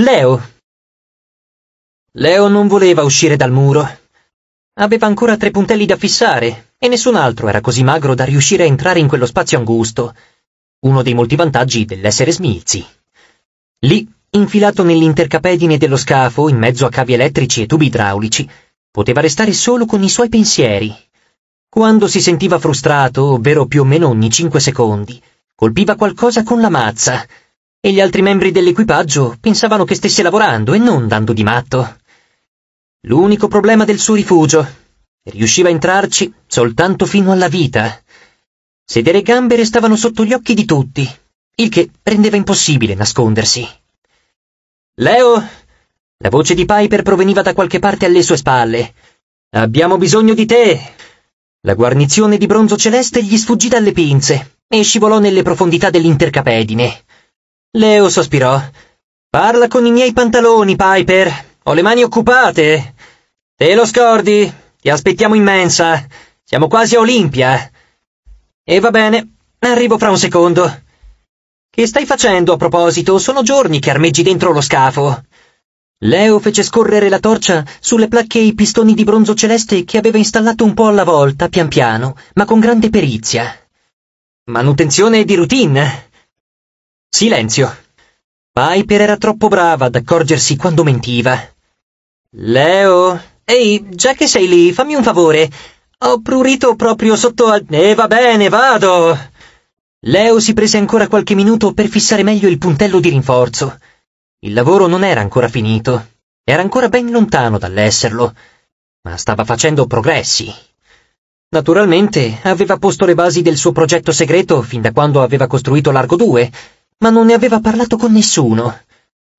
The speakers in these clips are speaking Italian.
Leo. Leo non voleva uscire dal muro. Aveva ancora tre puntelli da fissare e nessun altro era così magro da riuscire a entrare in quello spazio angusto, uno dei molti vantaggi dell'essere smilzi. Lì, infilato nell'intercapedine dello scafo in mezzo a cavi elettrici e tubi idraulici, poteva restare solo con i suoi pensieri. Quando si sentiva frustrato, ovvero più o meno ogni cinque secondi, colpiva qualcosa con la mazza, e gli altri membri dell'equipaggio pensavano che stesse lavorando e non dando di matto. L'unico problema del suo rifugio. Riusciva a entrarci soltanto fino alla vita. Sedere e gambe restavano sotto gli occhi di tutti, il che rendeva impossibile nascondersi. Leo! La voce di Piper proveniva da qualche parte alle sue spalle. Abbiamo bisogno di te! La guarnizione di bronzo celeste gli sfuggì dalle pinze e scivolò nelle profondità dell'intercapedine. Leo sospirò. Parla con i miei pantaloni, Piper. Ho le mani occupate. Te lo scordi? Ti aspettiamo in mensa. Siamo quasi a Olimpia. E va bene, arrivo fra un secondo. Che stai facendo a proposito? Sono giorni che armeggi dentro lo scafo. Leo fece scorrere la torcia sulle placche e i pistoni di bronzo celeste che aveva installato un po' alla volta, pian piano, ma con grande perizia. Manutenzione di routine. Silenzio. Piper era troppo brava ad accorgersi quando mentiva. Leo? Ehi, già che sei lì, fammi un favore. Ho prurito proprio sotto al... E eh, va bene, vado! Leo si prese ancora qualche minuto per fissare meglio il puntello di rinforzo. Il lavoro non era ancora finito. Era ancora ben lontano dall'esserlo. Ma stava facendo progressi. Naturalmente, aveva posto le basi del suo progetto segreto fin da quando aveva costruito Largo 2, ma non ne aveva parlato con nessuno.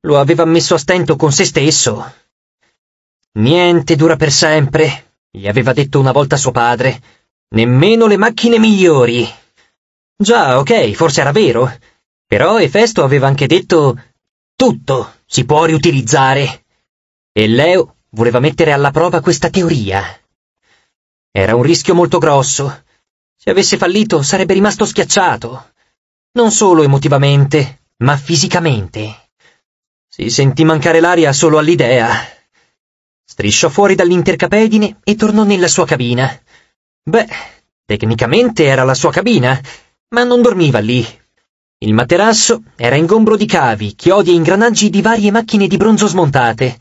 Lo aveva messo a stento con se stesso. Niente dura per sempre, gli aveva detto una volta suo padre. Nemmeno le macchine migliori. Già, ok, forse era vero. Però Efesto aveva anche detto tutto si può riutilizzare. E Leo voleva mettere alla prova questa teoria. Era un rischio molto grosso. Se avesse fallito sarebbe rimasto schiacciato non solo emotivamente, ma fisicamente. Si sentì mancare l'aria solo all'idea. Strisciò fuori dall'intercapedine e tornò nella sua cabina. Beh, tecnicamente era la sua cabina, ma non dormiva lì. Il materasso era ingombro di cavi, chiodi e ingranaggi di varie macchine di bronzo smontate.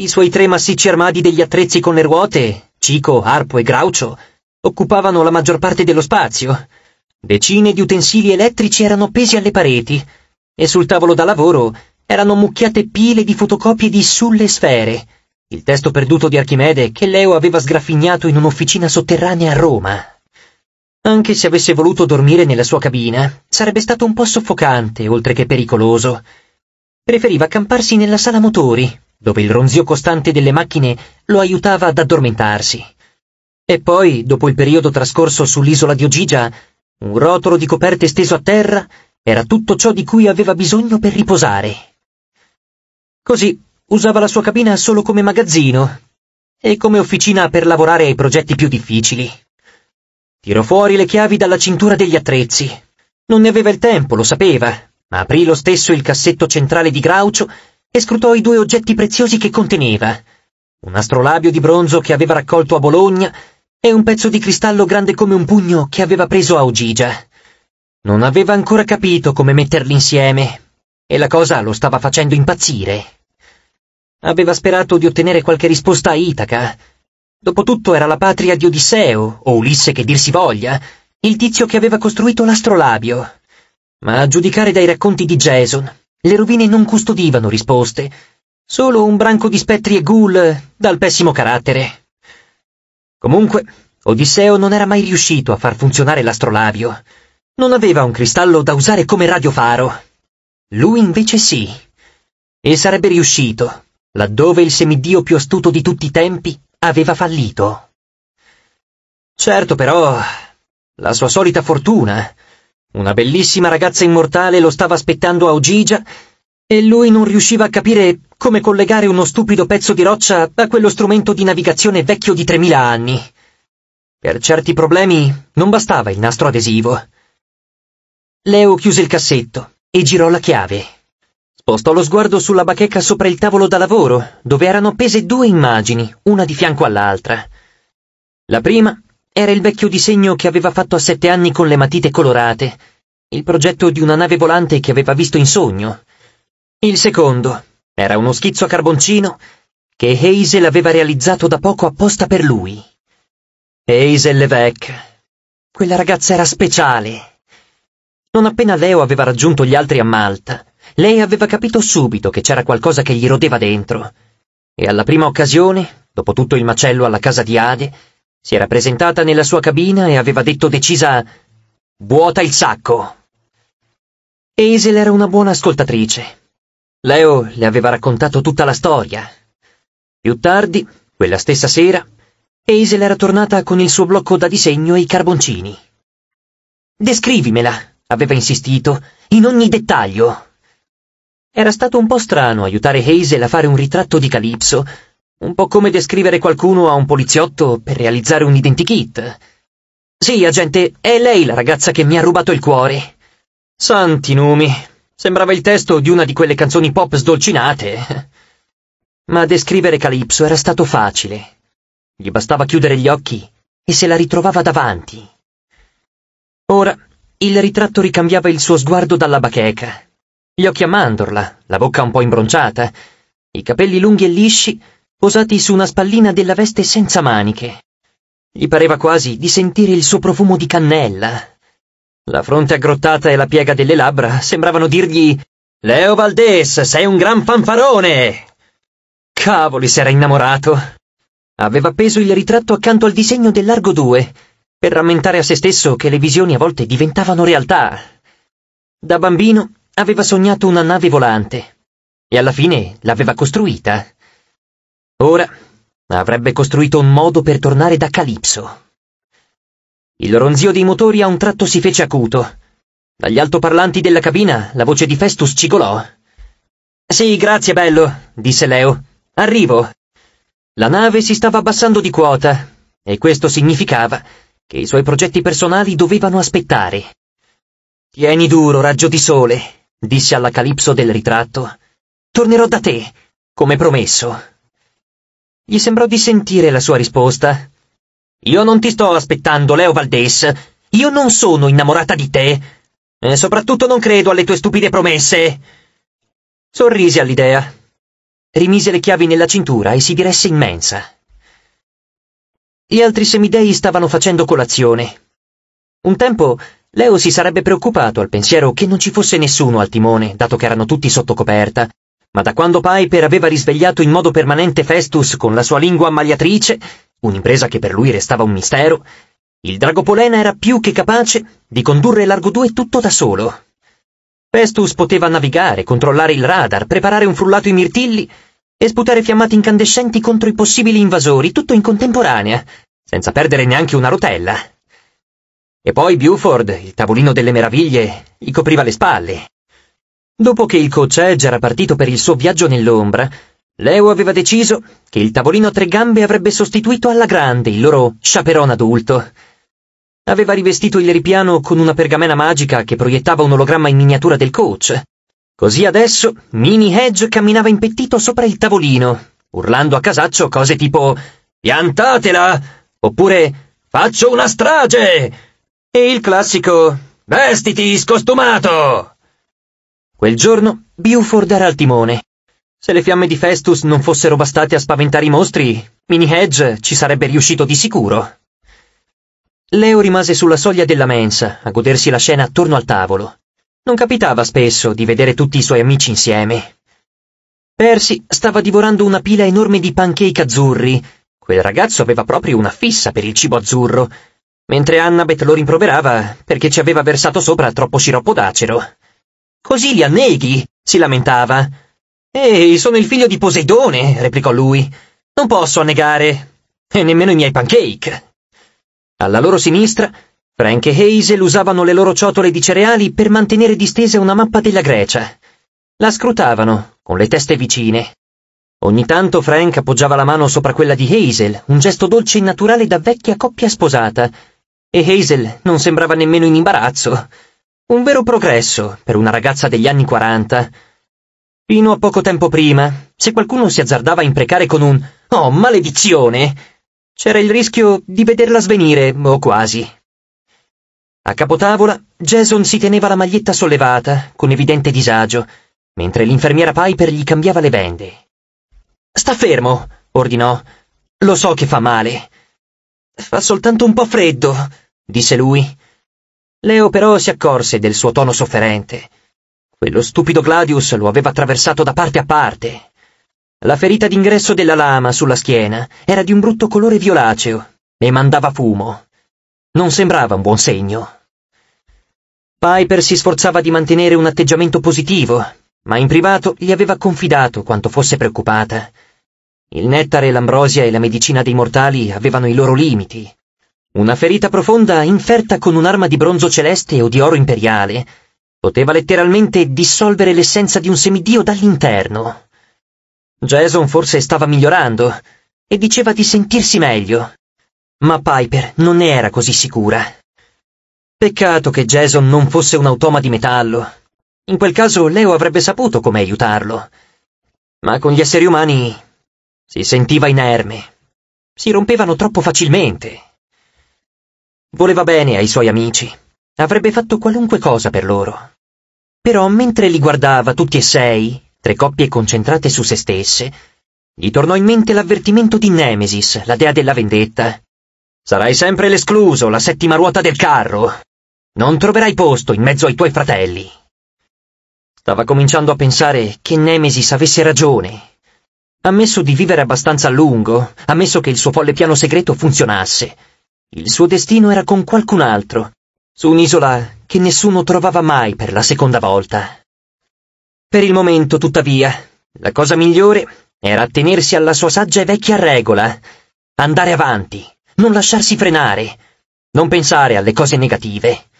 I suoi tre massicci armadi degli attrezzi con le ruote, Cico, Arpo e Graucio, occupavano la maggior parte dello spazio. Decine di utensili elettrici erano pesi alle pareti e sul tavolo da lavoro erano mucchiate pile di fotocopie di Sulle Sfere, il testo perduto di Archimede che Leo aveva sgraffignato in un'officina sotterranea a Roma. Anche se avesse voluto dormire nella sua cabina, sarebbe stato un po' soffocante, oltre che pericoloso. Preferiva accamparsi nella sala motori, dove il ronzio costante delle macchine lo aiutava ad addormentarsi. E poi, dopo il periodo trascorso sull'isola di Ogigia, un rotolo di coperte steso a terra era tutto ciò di cui aveva bisogno per riposare. Così usava la sua cabina solo come magazzino e come officina per lavorare ai progetti più difficili. Tirò fuori le chiavi dalla cintura degli attrezzi. Non ne aveva il tempo, lo sapeva, ma aprì lo stesso il cassetto centrale di Graucio e scrutò i due oggetti preziosi che conteneva. Un astrolabio di bronzo che aveva raccolto a Bologna e un pezzo di cristallo grande come un pugno che aveva preso a Ogigia. Non aveva ancora capito come metterli insieme, e la cosa lo stava facendo impazzire. Aveva sperato di ottenere qualche risposta a Itaca. Dopotutto era la patria di Odisseo, o Ulisse che dir si voglia, il tizio che aveva costruito l'astrolabio. Ma a giudicare dai racconti di Jason, le rovine non custodivano risposte, solo un branco di spettri e ghoul dal pessimo carattere. Comunque, Odisseo non era mai riuscito a far funzionare l'astrolabio. Non aveva un cristallo da usare come radiofaro. Lui invece sì. E sarebbe riuscito, laddove il semidio più astuto di tutti i tempi aveva fallito. Certo però, la sua solita fortuna, una bellissima ragazza immortale lo stava aspettando a Ogigia e lui non riusciva a capire come collegare uno stupido pezzo di roccia a quello strumento di navigazione vecchio di 3.000 anni. Per certi problemi non bastava il nastro adesivo. Leo chiuse il cassetto e girò la chiave. Spostò lo sguardo sulla bacheca sopra il tavolo da lavoro, dove erano appese due immagini, una di fianco all'altra. La prima era il vecchio disegno che aveva fatto a sette anni con le matite colorate, il progetto di una nave volante che aveva visto in sogno. Il secondo era uno schizzo a carboncino che Hazel aveva realizzato da poco apposta per lui. Hazel Levesque. Quella ragazza era speciale. Non appena Leo aveva raggiunto gli altri a Malta, lei aveva capito subito che c'era qualcosa che gli rodeva dentro. E alla prima occasione, dopo tutto il macello alla casa di Ade, si era presentata nella sua cabina e aveva detto decisa «Vuota il sacco!». Hazel era una buona ascoltatrice Leo le aveva raccontato tutta la storia. Più tardi, quella stessa sera, Hazel era tornata con il suo blocco da disegno e i carboncini. Descrivimela, aveva insistito, in ogni dettaglio. Era stato un po' strano aiutare Hazel a fare un ritratto di Calypso, un po' come descrivere qualcuno a un poliziotto per realizzare un identikit. Sì, agente, è lei la ragazza che mi ha rubato il cuore. Santi numi, Sembrava il testo di una di quelle canzoni pop sdolcinate. Ma descrivere Calypso era stato facile. Gli bastava chiudere gli occhi e se la ritrovava davanti. Ora il ritratto ricambiava il suo sguardo dalla bacheca. Gli occhi a mandorla, la bocca un po' imbronciata, i capelli lunghi e lisci posati su una spallina della veste senza maniche. Gli pareva quasi di sentire il suo profumo di cannella. La fronte aggrottata e la piega delle labbra sembravano dirgli «Leo Valdés, sei un gran fanfarone!» Cavoli, s'era innamorato! Aveva appeso il ritratto accanto al disegno del Largo 2, per rammentare a se stesso che le visioni a volte diventavano realtà. Da bambino aveva sognato una nave volante, e alla fine l'aveva costruita. Ora avrebbe costruito un modo per tornare da Calipso. Il ronzio dei motori a un tratto si fece acuto. Dagli altoparlanti della cabina la voce di Festus cigolò. Sì, grazie, bello, disse Leo. Arrivo. La nave si stava abbassando di quota, e questo significava che i suoi progetti personali dovevano aspettare. Tieni duro, raggio di sole, disse alla Calipso del ritratto. Tornerò da te, come promesso. Gli sembrò di sentire la sua risposta, io non ti sto aspettando, Leo Valdes. Io non sono innamorata di te. E soprattutto non credo alle tue stupide promesse. Sorrise all'idea. Rimise le chiavi nella cintura e si diresse in mensa. Gli altri semidei stavano facendo colazione. Un tempo Leo si sarebbe preoccupato al pensiero che non ci fosse nessuno al timone, dato che erano tutti sotto coperta, ma da quando Piper aveva risvegliato in modo permanente Festus con la sua lingua ammagliatrice, un'impresa che per lui restava un mistero, il drago Dragopolena era più che capace di condurre Largo 2 tutto da solo. Pestus poteva navigare, controllare il radar, preparare un frullato ai mirtilli e sputare fiammate incandescenti contro i possibili invasori, tutto in contemporanea, senza perdere neanche una rotella. E poi Buford, il tavolino delle meraviglie, gli copriva le spalle. Dopo che il coach Edge era partito per il suo viaggio nell'ombra, Leo aveva deciso che il tavolino a tre gambe avrebbe sostituito alla grande il loro chaperon adulto. Aveva rivestito il ripiano con una pergamena magica che proiettava un ologramma in miniatura del coach. Così adesso Mini Hedge camminava impettito sopra il tavolino, urlando a casaccio cose tipo «Piantatela!» oppure «Faccio una strage!» e il classico «Vestiti scostumato!» Quel giorno Buford era al timone se le fiamme di Festus non fossero bastate a spaventare i mostri, Mini Hedge ci sarebbe riuscito di sicuro. Leo rimase sulla soglia della mensa, a godersi la scena attorno al tavolo. Non capitava spesso di vedere tutti i suoi amici insieme. Percy stava divorando una pila enorme di pancake azzurri. Quel ragazzo aveva proprio una fissa per il cibo azzurro, mentre Annabeth lo rimproverava perché ci aveva versato sopra troppo sciroppo d'acero. Così li anneghi, si lamentava. Ehi, sono il figlio di Poseidone, replicò lui. Non posso annegare. E nemmeno i miei pancake. Alla loro sinistra, Frank e Hazel usavano le loro ciotole di cereali per mantenere distesa una mappa della Grecia. La scrutavano, con le teste vicine. Ogni tanto Frank appoggiava la mano sopra quella di Hazel, un gesto dolce e naturale da vecchia coppia sposata. E Hazel non sembrava nemmeno in imbarazzo. Un vero progresso per una ragazza degli anni quaranta. Fino a poco tempo prima, se qualcuno si azzardava a imprecare con un Oh, maledizione! c'era il rischio di vederla svenire, o quasi. A capotavola, Jason si teneva la maglietta sollevata, con evidente disagio, mentre l'infermiera Piper gli cambiava le bende. Sta fermo, ordinò. Lo so che fa male. Fa soltanto un po' freddo, disse lui. Leo però si accorse del suo tono sofferente quello stupido Gladius lo aveva attraversato da parte a parte. La ferita d'ingresso della lama sulla schiena era di un brutto colore violaceo e mandava fumo. Non sembrava un buon segno. Piper si sforzava di mantenere un atteggiamento positivo, ma in privato gli aveva confidato quanto fosse preoccupata. Il nettare, l'ambrosia e la medicina dei mortali avevano i loro limiti. Una ferita profonda inferta con un'arma di bronzo celeste o di oro imperiale Poteva letteralmente dissolvere l'essenza di un semidio dall'interno. Jason forse stava migliorando e diceva di sentirsi meglio, ma Piper non ne era così sicura. Peccato che Jason non fosse un automa di metallo. In quel caso Leo avrebbe saputo come aiutarlo. Ma con gli esseri umani si sentiva inerme. Si rompevano troppo facilmente. Voleva bene ai suoi amici. Avrebbe fatto qualunque cosa per loro. Però mentre li guardava tutti e sei, tre coppie concentrate su se stesse, gli tornò in mente l'avvertimento di Nemesis, la dea della vendetta. Sarai sempre l'escluso, la settima ruota del carro. Non troverai posto in mezzo ai tuoi fratelli. Stava cominciando a pensare che Nemesis avesse ragione. Ammesso di vivere abbastanza a lungo, ammesso che il suo folle piano segreto funzionasse, il suo destino era con qualcun altro, su un'isola che nessuno trovava mai per la seconda volta. Per il momento, tuttavia, la cosa migliore era attenersi alla sua saggia e vecchia regola, andare avanti, non lasciarsi frenare, non pensare alle cose negative,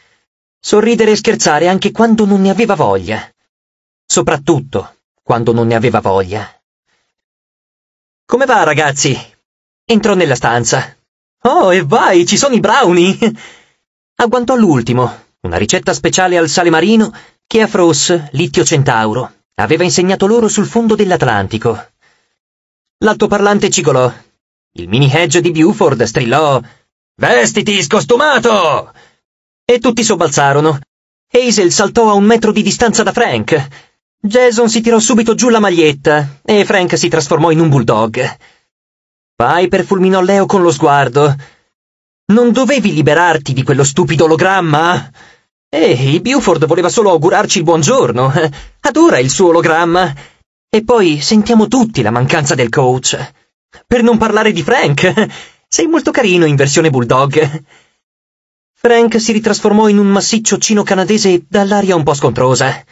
sorridere e scherzare anche quando non ne aveva voglia, soprattutto quando non ne aveva voglia. Come va, ragazzi? Entrò nella stanza. Oh, e vai, ci sono i brownie! Agguantò l'ultimo, una ricetta speciale al sale marino che a Fross, Littio Centauro, aveva insegnato loro sul fondo dell'Atlantico. L'altoparlante cigolò. Il mini hedge di Buford strillò «Vestiti, scostumato!» E tutti sobbalzarono. Hazel saltò a un metro di distanza da Frank. Jason si tirò subito giù la maglietta e Frank si trasformò in un bulldog. Piper fulminò Leo con lo sguardo. Non dovevi liberarti di quello stupido ologramma? Ehi, Buford voleva solo augurarci il buongiorno. Adora il suo ologramma. E poi sentiamo tutti la mancanza del coach. Per non parlare di Frank. Sei molto carino in versione bulldog. Frank si ritrasformò in un massiccio cino canadese dall'aria un po' scontrosa.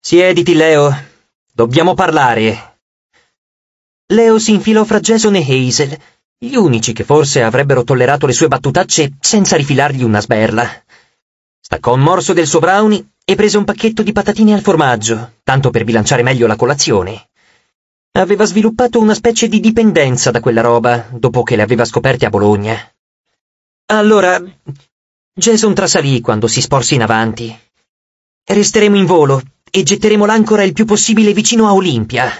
Siediti, Leo. Dobbiamo parlare. Leo si infilò fra Jason e Hazel gli unici che forse avrebbero tollerato le sue battutacce senza rifilargli una sberla. Staccò un morso del suo brownie e prese un pacchetto di patatine al formaggio, tanto per bilanciare meglio la colazione. Aveva sviluppato una specie di dipendenza da quella roba, dopo che le aveva scoperte a Bologna. Allora, Jason trasalì quando si sporse in avanti. Resteremo in volo e getteremo l'ancora il più possibile vicino a Olimpia.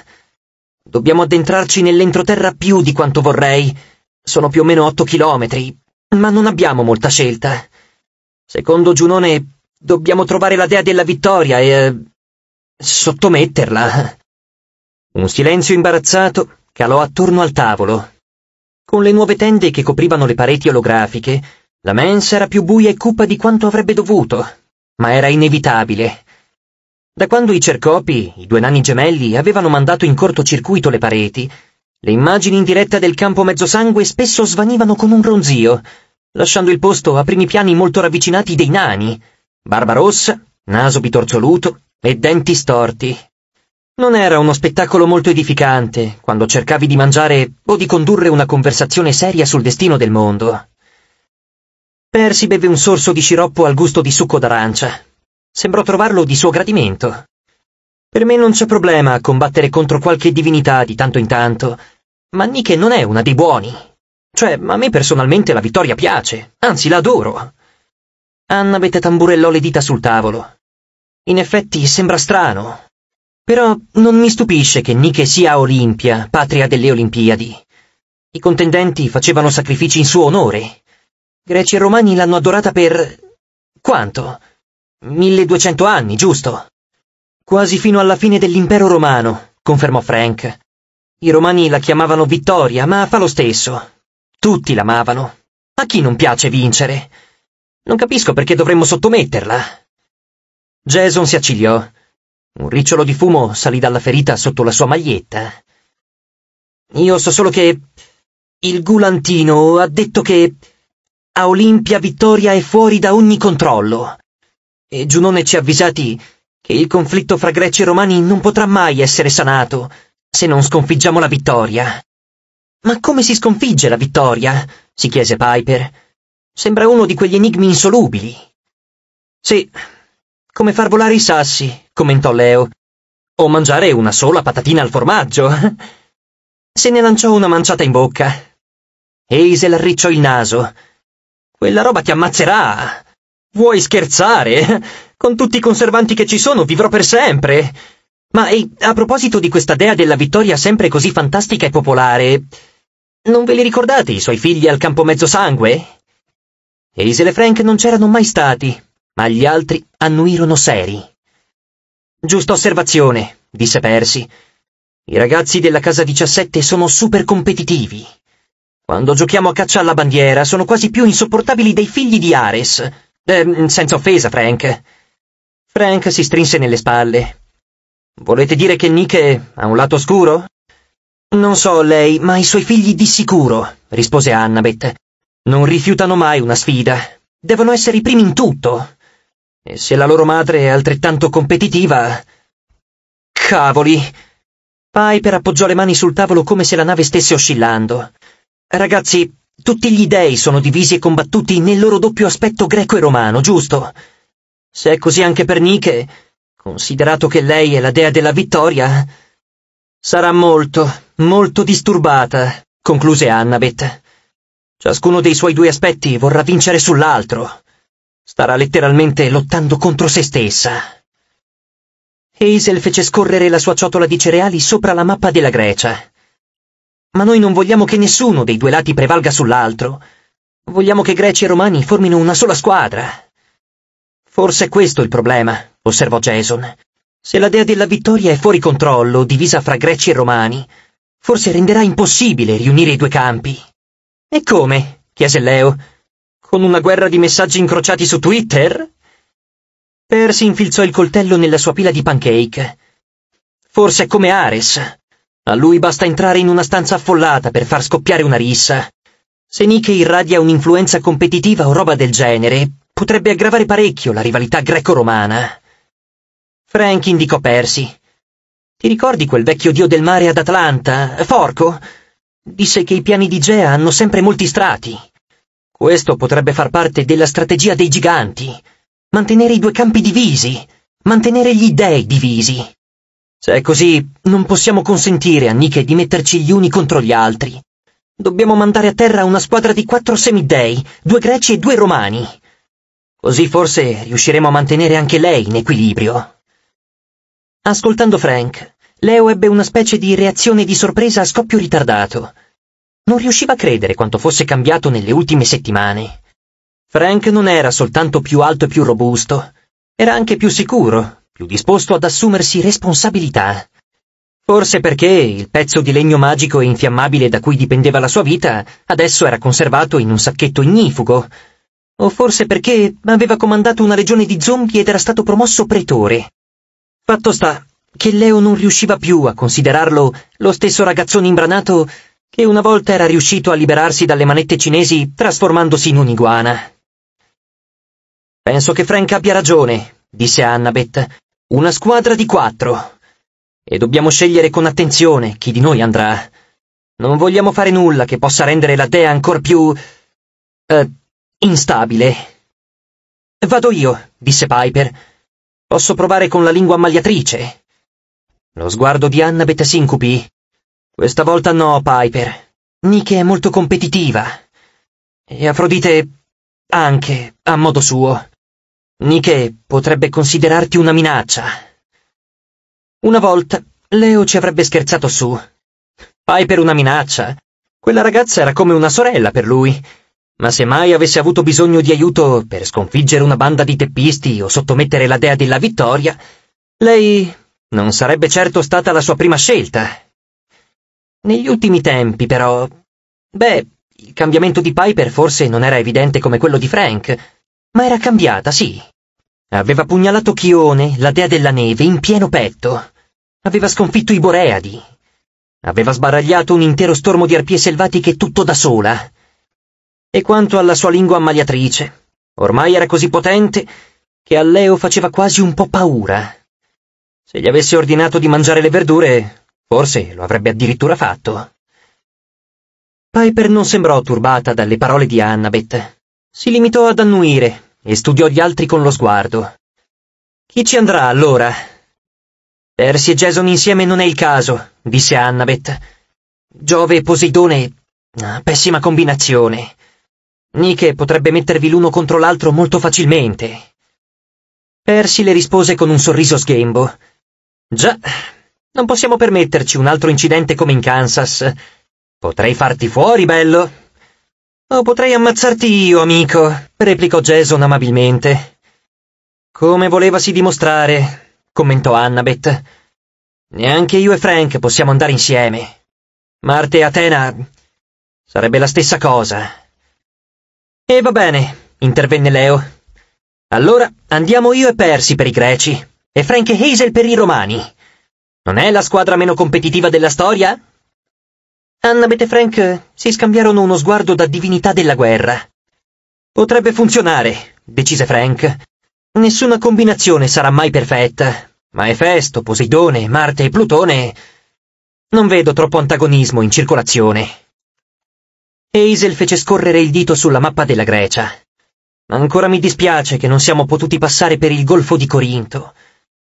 Dobbiamo addentrarci nell'entroterra più di quanto vorrei. Sono più o meno otto chilometri, ma non abbiamo molta scelta. Secondo Giunone, dobbiamo trovare la dea della vittoria e... Eh, sottometterla. Un silenzio imbarazzato calò attorno al tavolo. Con le nuove tende che coprivano le pareti olografiche, la mensa era più buia e cupa di quanto avrebbe dovuto, ma era inevitabile. Da quando i cercopi, i due nani gemelli, avevano mandato in cortocircuito le pareti, le immagini in diretta del campo mezzosangue spesso svanivano con un ronzio, lasciando il posto a primi piani molto ravvicinati dei nani, barba rossa, naso bitorzoluto e denti storti. Non era uno spettacolo molto edificante quando cercavi di mangiare o di condurre una conversazione seria sul destino del mondo. Persi beve un sorso di sciroppo al gusto di succo d'arancia, Sembrò trovarlo di suo gradimento. Per me non c'è problema a combattere contro qualche divinità di tanto in tanto, ma Nike non è una dei buoni. Cioè, a me personalmente la vittoria piace, anzi la adoro. Annabeth tamburellò le dita sul tavolo. In effetti sembra strano, però non mi stupisce che Nike sia Olimpia, patria delle Olimpiadi. I contendenti facevano sacrifici in suo onore. Greci e Romani l'hanno adorata per... quanto? 1200 anni, giusto? Quasi fino alla fine dell'impero romano, confermò Frank. I romani la chiamavano Vittoria, ma fa lo stesso. Tutti l'amavano. A chi non piace vincere? Non capisco perché dovremmo sottometterla. Jason si accigliò. Un ricciolo di fumo salì dalla ferita sotto la sua maglietta. Io so solo che... Il Gulantino ha detto che... A Olimpia Vittoria è fuori da ogni controllo e Giunone ci ha avvisati che il conflitto fra greci e romani non potrà mai essere sanato se non sconfiggiamo la vittoria. Ma come si sconfigge la vittoria? si chiese Piper. Sembra uno di quegli enigmi insolubili. Sì, come far volare i sassi, commentò Leo, o mangiare una sola patatina al formaggio. Se ne lanciò una manciata in bocca. Hazel arricciò il naso. Quella roba ti ammazzerà, Vuoi scherzare? Con tutti i conservanti che ci sono vivrò per sempre. Ma e, a proposito di questa dea della vittoria sempre così fantastica e popolare, non ve li ricordate i suoi figli al campo mezzosangue? Hazel e Frank non c'erano mai stati, ma gli altri annuirono seri. Giusta osservazione, disse Percy. I ragazzi della casa 17 sono super competitivi. Quando giochiamo a caccia alla bandiera sono quasi più insopportabili dei figli di Ares. Ehm, senza offesa, Frank. Frank si strinse nelle spalle. Volete dire che Nick ha un lato scuro? Non so lei, ma i suoi figli di sicuro, rispose Annabeth. Non rifiutano mai una sfida. Devono essere i primi in tutto. E se la loro madre è altrettanto competitiva... Cavoli! Piper appoggiò le mani sul tavolo come se la nave stesse oscillando. Ragazzi, tutti gli dei sono divisi e combattuti nel loro doppio aspetto greco e romano, giusto? Se è così anche per Nike, considerato che lei è la dea della vittoria, sarà molto, molto disturbata, concluse Annabeth. Ciascuno dei suoi due aspetti vorrà vincere sull'altro. Starà letteralmente lottando contro se stessa. Hazel fece scorrere la sua ciotola di cereali sopra la mappa della Grecia ma noi non vogliamo che nessuno dei due lati prevalga sull'altro. Vogliamo che greci e romani formino una sola squadra. Forse è questo il problema, osservò Jason. Se la dea della vittoria è fuori controllo, divisa fra greci e romani, forse renderà impossibile riunire i due campi. E come? chiese Leo. Con una guerra di messaggi incrociati su Twitter? Percy infilzò il coltello nella sua pila di pancake. Forse è come Ares. A lui basta entrare in una stanza affollata per far scoppiare una rissa. Se Nike irradia un'influenza competitiva o roba del genere, potrebbe aggravare parecchio la rivalità greco-romana. Frank indicò Percy. Ti ricordi quel vecchio dio del mare ad Atlanta, Forco? Disse che i piani di Gea hanno sempre molti strati. Questo potrebbe far parte della strategia dei giganti. Mantenere i due campi divisi. Mantenere gli dei divisi. Se è così, non possiamo consentire a Nike di metterci gli uni contro gli altri. Dobbiamo mandare a terra una squadra di quattro semidei, due greci e due romani. Così forse riusciremo a mantenere anche lei in equilibrio. Ascoltando Frank, Leo ebbe una specie di reazione di sorpresa a scoppio ritardato. Non riusciva a credere quanto fosse cambiato nelle ultime settimane. Frank non era soltanto più alto e più robusto, era anche più sicuro, più disposto ad assumersi responsabilità. Forse perché il pezzo di legno magico e infiammabile da cui dipendeva la sua vita adesso era conservato in un sacchetto ignifugo. O forse perché aveva comandato una legione di zombie ed era stato promosso pretore. Fatto sta che Leo non riusciva più a considerarlo lo stesso ragazzone imbranato che una volta era riuscito a liberarsi dalle manette cinesi trasformandosi in un'iguana. Penso che Frank abbia ragione, disse Annabeth, una squadra di quattro. E dobbiamo scegliere con attenzione chi di noi andrà. Non vogliamo fare nulla che possa rendere la dea ancor più... Eh, instabile. Vado io, disse Piper. Posso provare con la lingua ammagliatrice. Lo sguardo di Annabeth s'incubi. Questa volta no, Piper. Nike è molto competitiva. E Afrodite anche, a modo suo. Nike potrebbe considerarti una minaccia. Una volta Leo ci avrebbe scherzato su. Piper una minaccia? Quella ragazza era come una sorella per lui. Ma se mai avesse avuto bisogno di aiuto per sconfiggere una banda di teppisti o sottomettere la dea della vittoria, lei non sarebbe certo stata la sua prima scelta. Negli ultimi tempi, però... Beh, il cambiamento di Piper forse non era evidente come quello di Frank, ma era cambiata, sì. Aveva pugnalato Chione, la dea della neve, in pieno petto. Aveva sconfitto i Boreadi. Aveva sbaragliato un intero stormo di arpie selvatiche tutto da sola. E quanto alla sua lingua ammaliatrice, ormai era così potente che a Leo faceva quasi un po' paura. Se gli avesse ordinato di mangiare le verdure, forse lo avrebbe addirittura fatto. Piper non sembrò turbata dalle parole di Annabeth si limitò ad annuire e studiò gli altri con lo sguardo. Chi ci andrà allora? Percy e Jason insieme non è il caso, disse Annabeth. Giove e Poseidone. Pessima combinazione. Nike potrebbe mettervi l'uno contro l'altro molto facilmente. Percy le rispose con un sorriso sghembo. Già, non possiamo permetterci un altro incidente come in Kansas. Potrei farti fuori, bello. Oh, potrei ammazzarti io, amico, replicò Jason amabilmente. Come volevasi dimostrare, commentò Annabeth. Neanche io e Frank possiamo andare insieme. Marte e Atena sarebbe la stessa cosa. E va bene, intervenne Leo. Allora andiamo io e Persi per i greci e Frank e Hazel per i romani. Non è la squadra meno competitiva della storia? Annabeth e Frank si scambiarono uno sguardo da divinità della guerra. Potrebbe funzionare, decise Frank. Nessuna combinazione sarà mai perfetta, ma Efesto, Poseidone, Marte e Plutone... Non vedo troppo antagonismo in circolazione. Hazel fece scorrere il dito sulla mappa della Grecia. Ancora mi dispiace che non siamo potuti passare per il golfo di Corinto.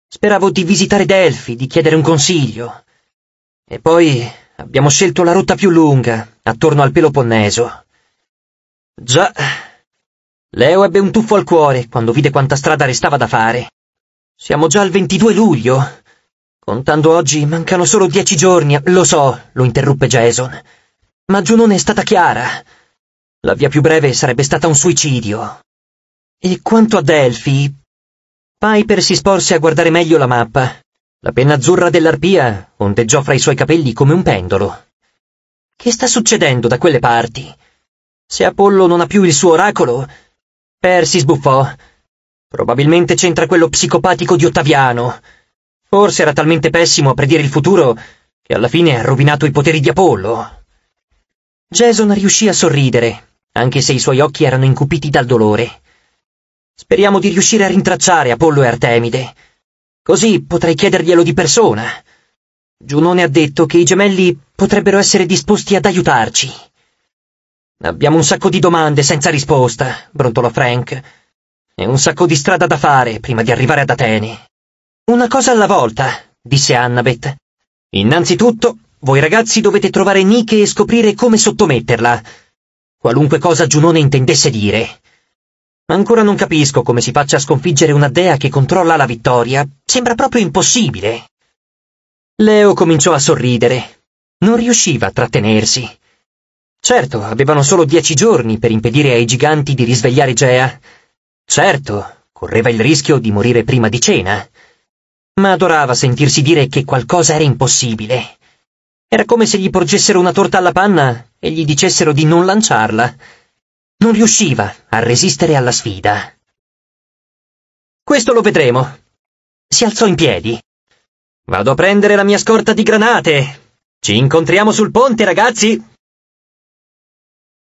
Speravo di visitare Delfi, di chiedere un consiglio. E poi abbiamo scelto la rotta più lunga, attorno al Peloponneso. Già, Leo ebbe un tuffo al cuore quando vide quanta strada restava da fare. Siamo già al 22 luglio. Contando oggi, mancano solo dieci giorni, lo so, lo interruppe Jason. Ma Giunone è stata chiara. La via più breve sarebbe stata un suicidio. E quanto a Delphi... Piper si sporse a guardare meglio la mappa la penna azzurra dell'arpia ondeggiò fra i suoi capelli come un pendolo. Che sta succedendo da quelle parti? Se Apollo non ha più il suo oracolo... Persi sbuffò. Probabilmente c'entra quello psicopatico di Ottaviano. Forse era talmente pessimo a predire il futuro che alla fine ha rovinato i poteri di Apollo. Jason riuscì a sorridere, anche se i suoi occhi erano incupiti dal dolore. Speriamo di riuscire a rintracciare Apollo e Artemide. Così potrei chiederglielo di persona. Giunone ha detto che i gemelli potrebbero essere disposti ad aiutarci. Abbiamo un sacco di domande senza risposta, brontolò Frank, e un sacco di strada da fare prima di arrivare ad Atene. Una cosa alla volta, disse Annabeth. Innanzitutto, voi ragazzi dovete trovare Nike e scoprire come sottometterla. Qualunque cosa Giunone intendesse dire. Ancora non capisco come si faccia a sconfiggere una dea che controlla la vittoria. Sembra proprio impossibile. Leo cominciò a sorridere. Non riusciva a trattenersi. Certo, avevano solo dieci giorni per impedire ai giganti di risvegliare Gea. Certo, correva il rischio di morire prima di cena. Ma adorava sentirsi dire che qualcosa era impossibile. Era come se gli porgessero una torta alla panna e gli dicessero di non lanciarla. Non riusciva a resistere alla sfida. Questo lo vedremo. Si alzò in piedi. Vado a prendere la mia scorta di granate. Ci incontriamo sul ponte, ragazzi!